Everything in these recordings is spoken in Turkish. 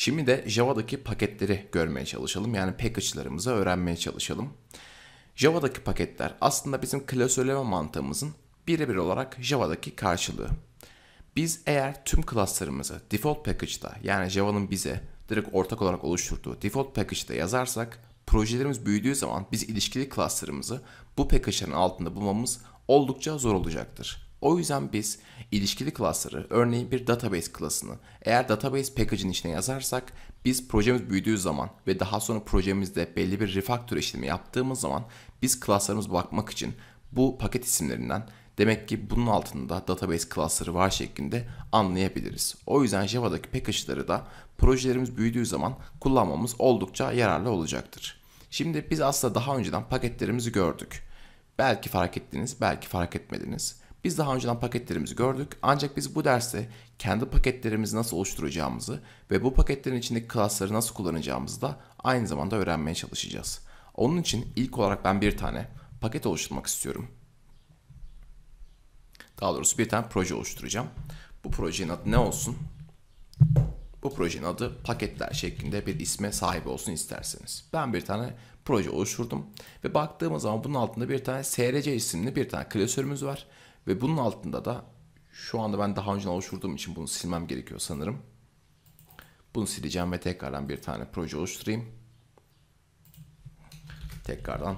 Şimdi de Java'daki paketleri görmeye çalışalım. Yani package'larımızı öğrenmeye çalışalım. Java'daki paketler aslında bizim klasörleme mantığımızın birebir olarak Java'daki karşılığı. Biz eğer tüm klaslarımızı default package'da yani Java'nın bize direkt ortak olarak oluşturduğu default package'da yazarsak projelerimiz büyüdüğü zaman biz ilişkili klaslarımızı bu package'ların altında bulmamız oldukça zor olacaktır. O yüzden biz ilişkili klasları, örneğin bir database klasını, eğer database package'in içine yazarsak, biz projemiz büyüdüğü zaman ve daha sonra projemizde belli bir refactor işlemi yaptığımız zaman biz klaslarımız bakmak için bu paket isimlerinden demek ki bunun altında database klasları var şeklinde anlayabiliriz. O yüzden Java'daki package'ları da projelerimiz büyüdüğü zaman kullanmamız oldukça yararlı olacaktır. Şimdi biz aslında daha önceden paketlerimizi gördük. Belki fark ettiniz, belki fark etmediniz. Biz daha önceden paketlerimizi gördük ancak biz bu derste kendi paketlerimizi nasıl oluşturacağımızı ve bu paketlerin içindeki klasları nasıl kullanacağımızı da aynı zamanda öğrenmeye çalışacağız. Onun için ilk olarak ben bir tane paket oluşturmak istiyorum. Daha doğrusu bir tane proje oluşturacağım. Bu projenin adı ne olsun? Bu projenin adı paketler şeklinde bir isme sahip olsun isterseniz. Ben bir tane proje oluşturdum ve baktığımız zaman bunun altında bir tane SRC isimli bir tane klasörümüz var ve bunun altında da şu anda ben daha önce oluşturduğum için bunu silmem gerekiyor sanırım. Bunu sileceğim ve tekrardan bir tane proje oluşturayım. Tekrardan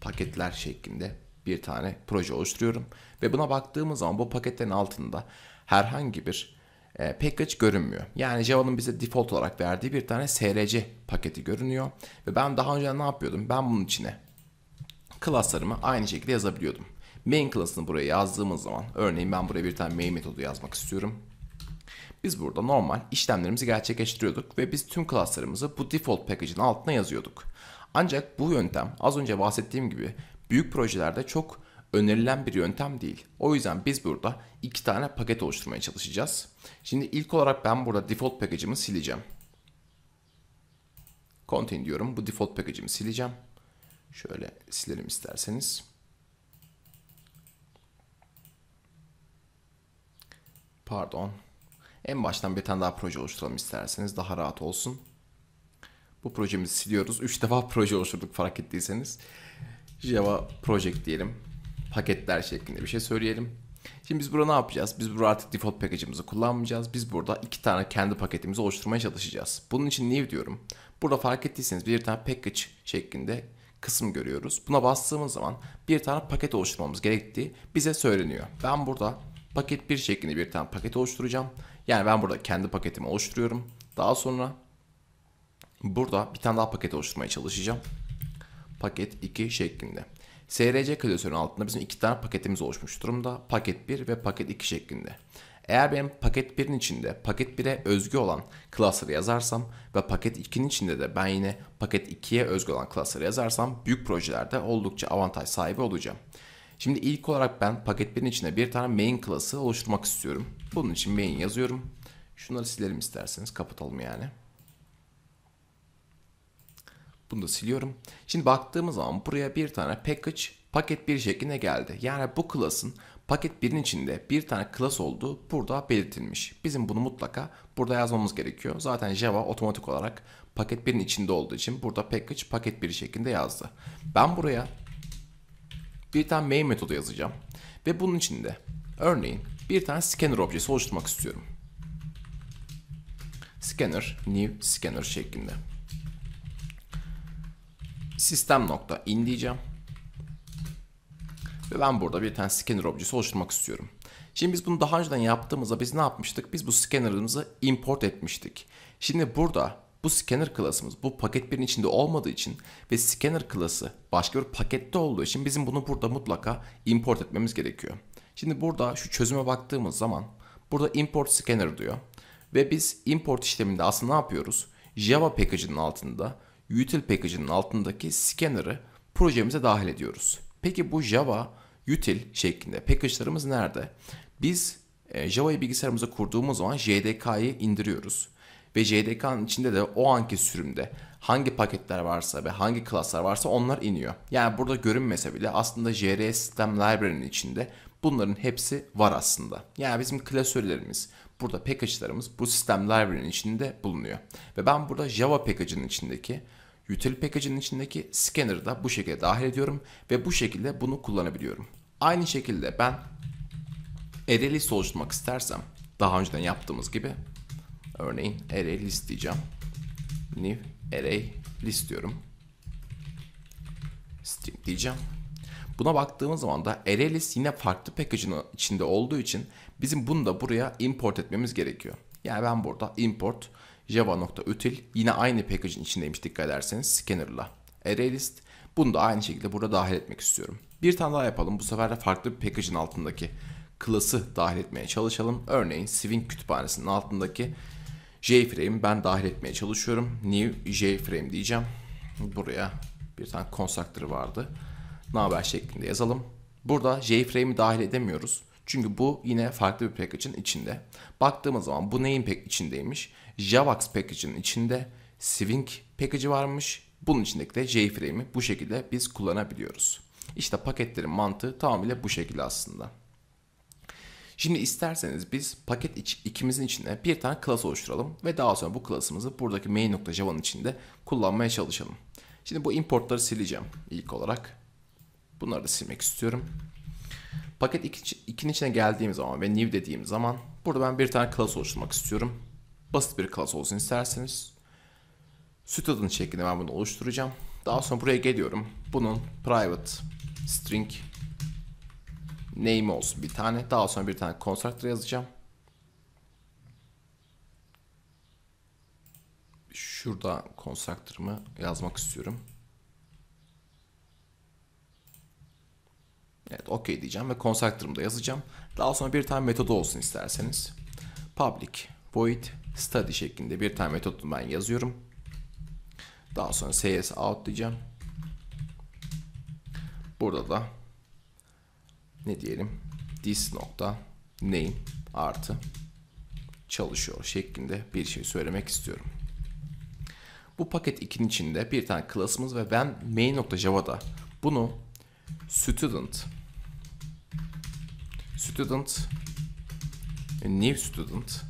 paketler şeklinde bir tane proje oluşturuyorum. Ve buna baktığımız zaman bu paketlerin altında herhangi bir e, package görünmüyor. Yani Java'nın bize default olarak verdiği bir tane SRC paketi görünüyor. Ve ben daha önce ne yapıyordum? Ben bunun içine klaslarımı aynı şekilde yazabiliyordum. Main class'ını buraya yazdığımız zaman örneğin ben buraya bir tane main metodu yazmak istiyorum. Biz burada normal işlemlerimizi gerçekleştiriyorduk ve biz tüm klaslarımızı bu default package'ın altına yazıyorduk. Ancak bu yöntem az önce bahsettiğim gibi büyük projelerde çok önerilen bir yöntem değil. O yüzden biz burada iki tane paket oluşturmaya çalışacağız. Şimdi ilk olarak ben burada default package'ımı sileceğim. Continue diyorum. Bu default package'imi sileceğim. Şöyle silelim isterseniz. Pardon. En baştan bir tane daha proje oluşturalım isterseniz daha rahat olsun. Bu projemizi siliyoruz. 3 defa proje oluşturduk fark ettiyseniz. Java project diyelim. Paketler şeklinde bir şey söyleyelim. Şimdi biz burada ne yapacağız? Biz burada artık default package'ımızı kullanmayacağız. Biz burada iki tane kendi paketimizi oluşturmaya çalışacağız. Bunun için ne diyorum. Burada fark ettiyseniz bir tane package şeklinde kısım görüyoruz. Buna bastığımız zaman bir tane paket oluşturmamız gerektiği bize söyleniyor. Ben burada paket bir şeklinde bir tane paket oluşturacağım. Yani ben burada kendi paketimi oluşturuyorum. Daha sonra burada bir tane daha paket oluşturmaya çalışacağım. Paket 2 şeklinde. SRC klasörünün altında bizim iki tane paketimiz oluşmuş durumda. Paket 1 ve paket 2 şeklinde. Eğer benim paket 1'in içinde paket 1'e özgü olan cluster'ı yazarsam ve paket 2'nin içinde de ben yine paket 2'ye özgü olan cluster'ı yazarsam büyük projelerde oldukça avantaj sahibi olacağım. Şimdi ilk olarak ben paket paketlerin içine bir tane main class'ı oluşturmak istiyorum. Bunun için main yazıyorum. Şunları silerim isterseniz kapatalım yani. Bunu da siliyorum. Şimdi baktığımız zaman buraya bir tane package paket bir şeklinde geldi. Yani bu class'ın paket birin içinde bir tane class olduğu burada belirtilmiş. Bizim bunu mutlaka burada yazmamız gerekiyor. Zaten Java otomatik olarak paket birin içinde olduğu için burada package paket bir şeklinde yazdı. Ben buraya bir tane main metodu yazacağım. Ve bunun içinde örneğin bir tane scanner objesi oluşturmak istiyorum. Scanner, new scanner şeklinde. Sistem nokta in diyeceğim. Ve ben burada bir tane scanner objesi oluşturmak istiyorum. Şimdi biz bunu daha önceden yaptığımızda biz ne yapmıştık? Biz bu scanner'ımızı import etmiştik. Şimdi burada bu scanner klasımız bu paket birin içinde olmadığı için ve scanner klası başka bir pakette olduğu için bizim bunu burada mutlaka import etmemiz gerekiyor. Şimdi burada şu çözüme baktığımız zaman burada import scanner diyor. Ve biz import işleminde aslında ne yapıyoruz? Java package'ının altında, util package'ının altındaki scanner'ı projemize dahil ediyoruz. Peki bu Java util şeklinde package'larımız nerede? Biz e, Java'yı bilgisayarımıza kurduğumuz zaman JDK'yı indiriyoruz. Ve JDK'nın içinde de o anki sürümde hangi paketler varsa ve hangi klaslar varsa onlar iniyor. Yani burada görünmese bile aslında JRE System Library'nin içinde bunların hepsi var aslında. Yani bizim klasörlerimiz, burada package'larımız bu sistem library'nin içinde bulunuyor. Ve ben burada Java package'ın içindeki util package'ın içindeki scanner'ı da bu şekilde dahil ediyorum ve bu şekilde bunu kullanabiliyorum. Aynı şekilde ben array list oluşturmak istersem daha önceden yaptığımız gibi Örneğin array list diyeceğim. New array list diyorum. String diyeceğim. Buna baktığımız zaman da ArrayList yine farklı package'ın içinde olduğu için bizim bunu da buraya import etmemiz gerekiyor. Yani ben burada import java.util yine aynı package'in içindeymiş dikkat ederseniz scanner'la ArrayList. Bunu da aynı şekilde burada dahil etmek istiyorum. Bir tane daha yapalım. Bu sefer de farklı bir package'in altındaki class'ı dahil etmeye çalışalım. Örneğin Swing kütüphanesinin altındaki JFrame'i ben dahil etmeye çalışıyorum. New JFrame diyeceğim. Buraya bir tane constructor vardı. Ne haber şeklinde yazalım. Burada JFrame'i dahil edemiyoruz. Çünkü bu yine farklı bir package'ın içinde. Baktığımız zaman bu neyin pek içindeymiş? Javax package'ın içinde Swing package'i varmış. Bunun içindeki de JFrame'i bu şekilde biz kullanabiliyoruz. İşte paketlerin mantığı tamamıyla bu şekilde aslında. Şimdi isterseniz biz paket iç, ikimizin içinde bir tane klas oluşturalım ve daha sonra bu klasımızı buradaki main.java'nın içinde kullanmaya çalışalım. Şimdi bu importları sileceğim ilk olarak. Bunları da silmek istiyorum. Paket 2'nin içine geldiğim zaman ve new dediğim zaman burada ben bir tane klas oluşturmak istiyorum. Basit bir klas olsun isterseniz. Süt adını şeklinde ben bunu oluşturacağım. Daha sonra buraya geliyorum. Bunun private string name olsun bir tane. Daha sonra bir tane constructor yazacağım. Şurada constructor'ımı yazmak istiyorum. Evet okey diyeceğim ve constructor'ımı da yazacağım. Daha sonra bir tane metodu olsun isterseniz. Public void study şeklinde bir tane metodu ben yazıyorum. Daha sonra cs out diyeceğim. Burada da ne diyelim this nokta name artı çalışıyor şeklinde bir şey söylemek istiyorum. Bu paket 2'nin içinde bir tane class'ımız ve ben main.java'da bunu student student e, new student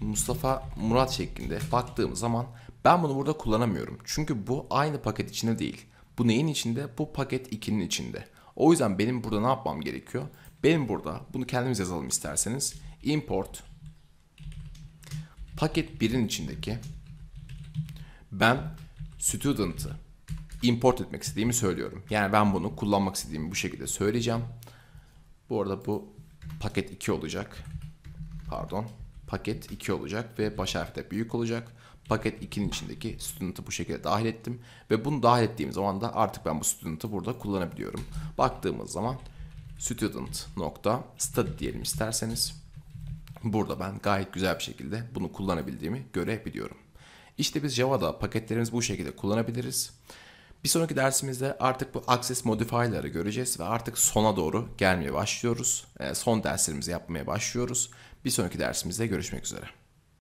Mustafa Murat şeklinde baktığım zaman ben bunu burada kullanamıyorum. Çünkü bu aynı paket içinde değil. Bu neyin içinde? Bu paket 2'nin içinde. O yüzden benim burada ne yapmam gerekiyor? Benim burada bunu kendimiz yazalım isterseniz. Import paket 1'in içindeki ben student'ı import etmek istediğimi söylüyorum. Yani ben bunu kullanmak istediğimi bu şekilde söyleyeceğim. Bu arada bu paket 2 olacak. Pardon paket 2 olacak ve baş harfi de büyük olacak. Paket 2'nin içindeki student'ı bu şekilde dahil ettim. Ve bunu dahil ettiğim zaman da artık ben bu student'ı burada kullanabiliyorum. Baktığımız zaman student nokta study diyelim isterseniz. Burada ben gayet güzel bir şekilde bunu kullanabildiğimi görebiliyorum. İşte biz Java'da paketlerimizi bu şekilde kullanabiliriz. Bir sonraki dersimizde artık bu access modifier'ları göreceğiz ve artık sona doğru gelmeye başlıyoruz. Ee, son derslerimizi yapmaya başlıyoruz. Bir sonraki dersimizde görüşmek üzere.